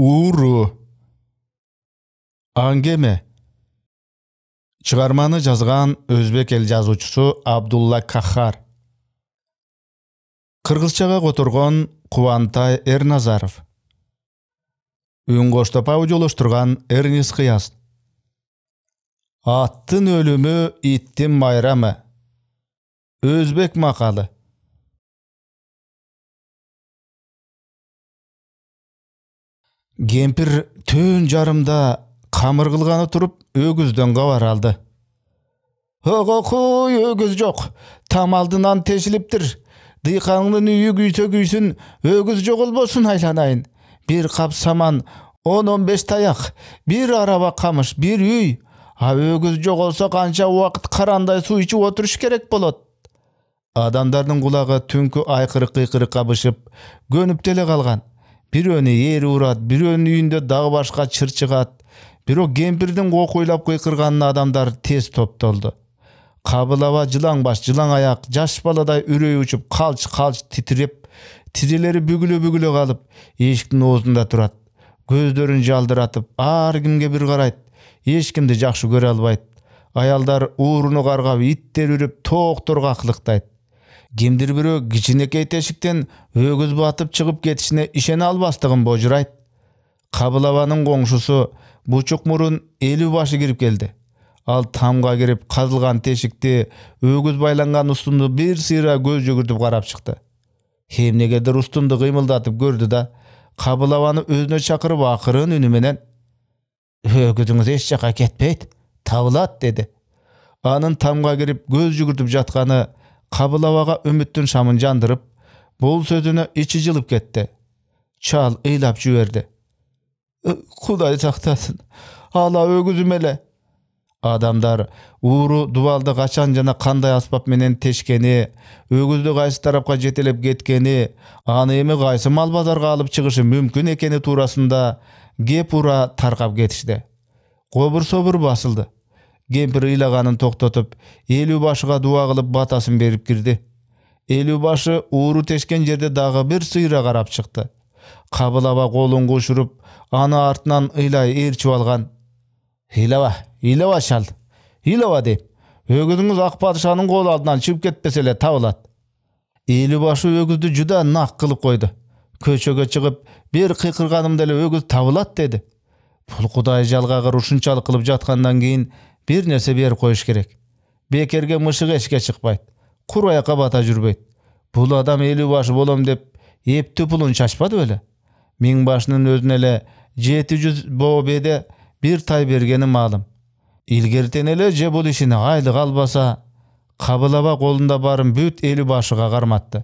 Уру аңгеме чыгарманы жазган өзбек эл жазуучусу абдулла кахар кыргызчага которгон кубантай эрназаров үн коштоп аудиолоштурган эрнис кыяз аттын өлүмү иттин майрамы өзбек макалы кемпир түн жарымда қамыр қылғаны тұрып өгізден хабар алды қой өгіз жоқ алдынан тешіліптір диқанның үйі күйсе күйсін өгіз болсын айланайын бір қап саман он он беш таяқ бір араба қамыш бір үй а өгіз жоғалса қанша уақыт қарандай су ішіп отырыш керек болады адамдардың құлағы түнкі айқырық қиқырыққа бышып көніп теле қалған бирөөнү эри урат бирөөнүн үйүндө дагы башка чыгат бирок кемпирдин кокуйлап кыйкырганына адамдар тез топтолду кабыл аба жылаң баш жылаң аяқ, жаш баладай үрөйү учуп калч калч титиреп тизелери бүгүлө бүгүлө калып эшиктин оозунда турат көздөрүн жалдыратып ар кимге бир карайт эч кимди жакшы көрө албайт аялдар ууруну каргап иттер үрүп тоокторго акылыктайт кимдир бирөө кичинекей тешиктен өгүз батып чыгып кетишине ишене албастыгын божурайт кабылабанын коңшусу бучук мурун элүү башы кирип келди ал тамга кирип казылган тешикти өгүз байланган устунду бир сыйра көз жүгүртүп карап чыкты эмнегедир устунду кыймылдатып көрдү да кабылабаны өзүнө чакырып акырын үнү менен өгүзүңүз эч жака кетпейт табылат деди анын тамга кирип көз жүгүртүп жатканы кабылабага үміттің шамын жандырып бұл сөзүнө ичи жылып кетті. чал ыйлап жүверді. Құдай сақтасын, ала өгүзүм эле адамдар ууру дуалды качан жана қандай аспап менен тешкені, өгізді қайсы тарапқа жетелеп кеткені, аны емі қайсы мал алып чығышы мүмкін екені турасында, кеп ұра тарқап кетишти кобур басылды кемпір ыйлаганын токтотуп елубашыға дуа дуба батасын беріп кірді елубашы башы тешкен жерде дағы бір сыйра қарап шықты. кабыл аба колун ана аны артынан ыйлай ээрчип алған. ыйлаба ыйлаба шал ыйлаба деп өгүзүңүз ақ кол алдынан шығып кетпесе эле табылат елубашы өгізді жүда нақ қылып қойды. көшеге шығып бер бир кыйкырганымда эле өгүз табылат деди бул кудай жалгагыр ушунчалык кылып жаткандан бір нәрсе беріп қойыш керек бекерге мышық ешке шықпайды құр аяққа бата жүрбейді бұл адам башы болом деп епті пулун шашпады беле миңбашынын өзүнө эле жети жүз бообеде бир тай бергени маалым илгертен эле же бул ишине айлык албаса аба колунда барын бүт элүү башыга карматты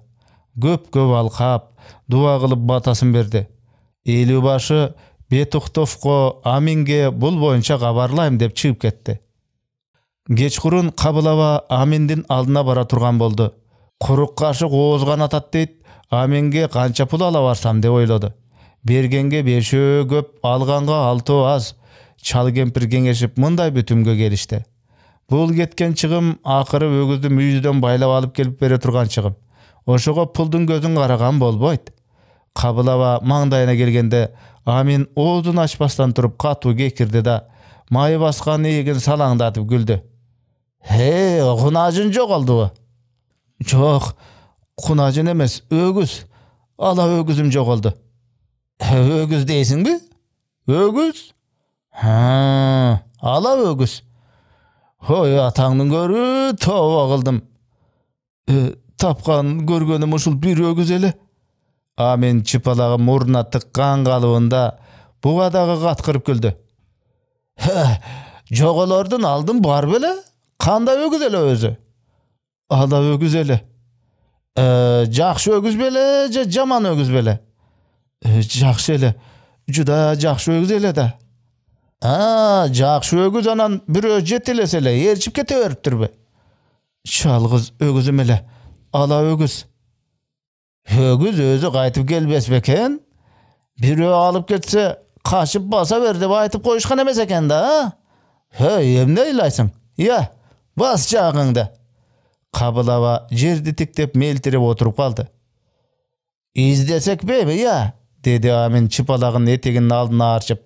көп көп алкап дуба кылып батасын берди элүү башы аминге бул боюнча кабарлайм деп чыгып кетти кечкурун қабылава аминдин алдына бара турган болду курук кашык оозған атат дейт аменге канча пул ала барсам деп ойлоду бергенге бешөө көп алганга алтоо аз чал кемпир кеңешип мындай бүтүмгө келишти бул кеткен чыгым акыры өгүздү мүйүздөн байлап алып келип бере турган чыгым ошого пулдун көзүн караган болбойт аба маңдайына келгенде амин оозун ачпастан туруп катуу кекирди да майы басқан егін салаңдатып күлді he құнажын жоғалды ба жоқ құнажын емес өгіз ала өгізім жоғалды өгіз дейсің бе өгіз Ха, ала өгіз ой атаңның көрі тоба қылдым тапқан көргенім ұшыл бір өгіз еле а мен чыпалағы мұрнына тыққан қалуында бұғадағы қатқырып күлді жоғалардың алдым бар біле қандай өгіз әлі өзі ада өгіз әлі ә, жақсы өгіз беле же жаман өгіз беле ә, жақсы әлі жүда жақсы өгіз әлі да а жақсы өгіз анан біреу жетелесе эле ээрчип кете бериптирби жалгыз өгүзүм эле ала өгүз өгүз өзү кайтып келбес бекен бирөө алып кетсе качып баса бер деп айтып коюшкан эмес экен да эй эмне ыйлайсың иә бас жағыңды қабыл аба жерді тіктеп мелтіреп отырып қалды іздесек бе иә деді амен шипалағын етегінің алдына аршып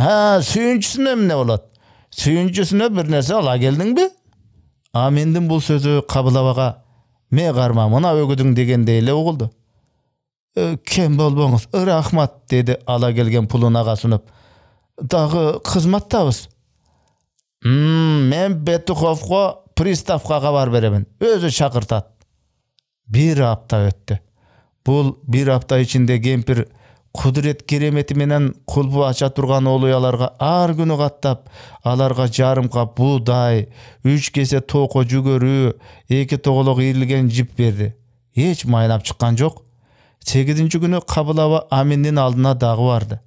ә сүйіншісіне міне болады сүйіншісіне бір нәрсе ала келдің бе амендің бұл сөзі қабыл абаға ме қарма мына өгідің дегендей еле ұғылды «Ә, кем болбоңыз рахмат деді ала келген пұлын аға ұсынып дағы табыс мен бетуховқа приставқа хабар беремін өзі шақыртады бір апта өтті бұл бір апта ішінде кемпір құдірет кереметі менен құлпы аша тұрған ол ұяларға ар күні қаттап аларға жарым қап будай үш кесе тоқо жүгері екі тоғылық иірілген жіп берді еш майлап шыққан жоқ сегізінші күні қабылаба аминдин алдына дағы барды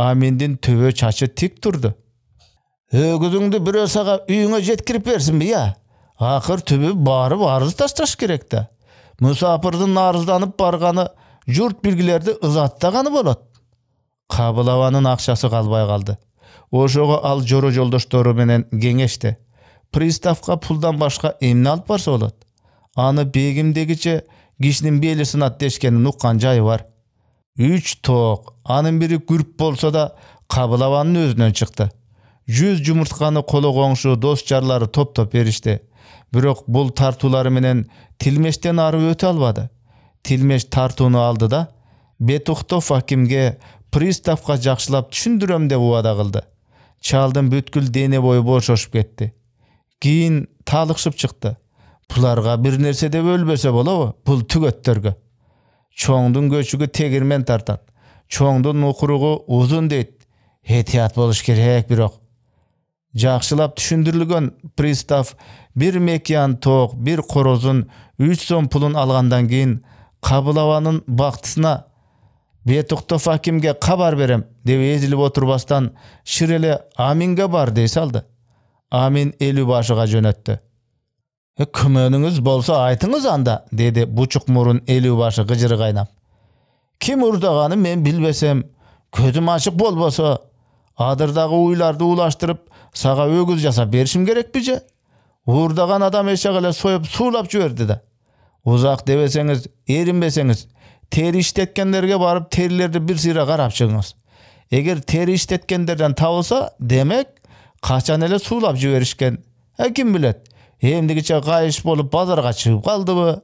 аминдин төбе шашы тік тұрды өгізіңді бір осаға үйіңе жеткіріп берсін бе иә ақыр түбі барып арыз тасташ керек та мұсапырдың арызданып барғаны жұрт белгілерді ұзаттағаны болады қабылаваның ақшасы қалбай қалды ошоға ал жоро жолдоштору менен кеңешти приставка пулдан башка эмне алып барса болот аны дегиче кишинин бели сынат дешкенин уккан жайы бар үч тоок анын бири күрп болсо да абанын өзүнөн чыкты жүз жұмыртқаны қолы қоңшы дос жарлары топ-топ берішті бирок бұл тартулары менен тилмештен ары өтө албады тилмеш тартууну алды да бетухтов акимге приставка жакшылап түшүндүрөм деп убада кылды чалдын бүткүл дене бою бошошуп кетти кийин таалыкшып чыкты буларга бир нерсе деп өлбөсө болобу бул түгөттөргө чоңдун көчүгү тегирмен тартат чоңдун укуругу узун дейт этият болуш керек бирок жакшылап түшүндүрүлгөн пристав бир мекиян тоок бир корозун үч сом пулун алгандан кийин кабылабанын бактысына бетуктов акимге кабар берем деп эзилип отурбастан шіреле эле аминге бар дей салды амин элүү башыга жөнөттү күмөнүңүз болсо айтыңыз анда деди бучук мурун элүү башы кайнап ким урдаганын мен билбесем көзүм ачык болбосо адырдагы уйларды улаштырып сага өгүз жасап беришим керекпи же уурдаган адам эчак эле союп суулап жиберди да узак дебесеңиз эринбесеңиз тери иштеткендерге барып терилерди бир сыйра карап чыгыңыз эгер тери иштеткендерден табылса демек качан эле суулап жиберишкен э ә, ким билет эмдигиче кайыш болуп базарга чыгып калдыбы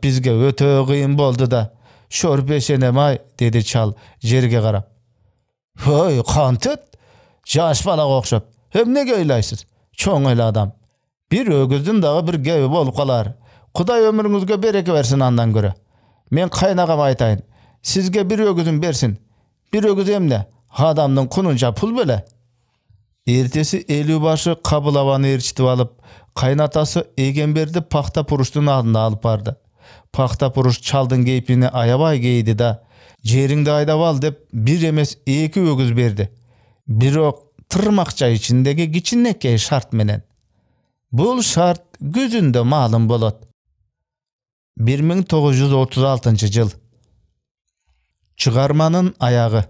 бизге ә, өтө кыйын болду да шөрпө эшенем ай деди чал жерге карап ой кантет Жаш балаға оқшап Өм неге ойлайсыз чоң ойлы адам бир өгүздүн дагы бир кеби болуп калар кудай өмүрүңүзгө береке берсин андан көрө мен кайнагама айтайын Сізге бир өгүзүн берсин бир өгүз эмне адамдын кунунча пул беле эртеси элүүбашы кабыл абаны ээрчитип алып кайнатасы эгенберди берді пуруштун алдына алып барды пахта чалдың чалдын кейпине аябай кейиди да жеріңді айдап ал деп бир эмес эки өгүз берди бирок тырмакча ичиндеги кичинекей шарт менен бул шарт күзүндө маалым болот бир миң тогуз жүз отуз алтынчы жыл чыгарманын аягы